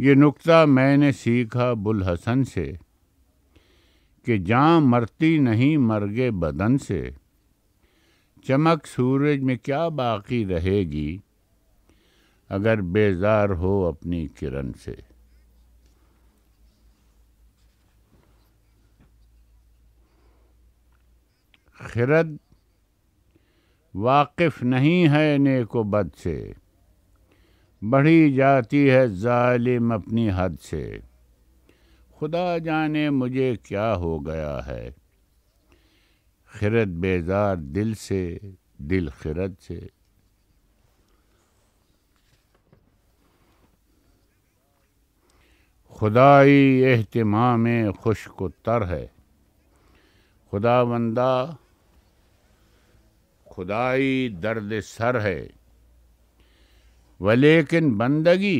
ये नुक्ता मैंने सीखा बुल हसन से कि जहाँ मरती नहीं गए बदन से चमक सूरज में क्या बाकी रहेगी अगर बेजार हो अपनी किरण से खिरद वाकिफ नहीं है नेको बद से बढ़ी जाती है जालिम अपनी हद से खुदा जाने मुझे क्या हो गया है खिरत बेजार दिल से दिल खिरत से खुदाई अहतमाम को तर है खुदा बंदा खुदाई दर्द सर है व लेकिन बंदगी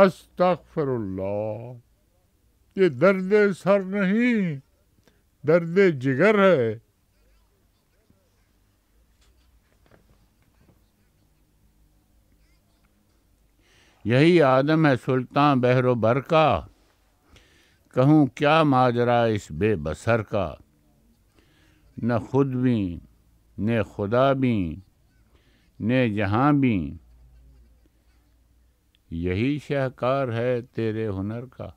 अस्तफरुल्ला ये दर्द सर नहीं दर्द जिगर है यही आदम है सुल्तान बहरो भर का कहूँ क्या माजरा इस बेबसर का न खुद भी ने खुदा भी ने जहाँ भी यही शहकार है तेरे हुनर का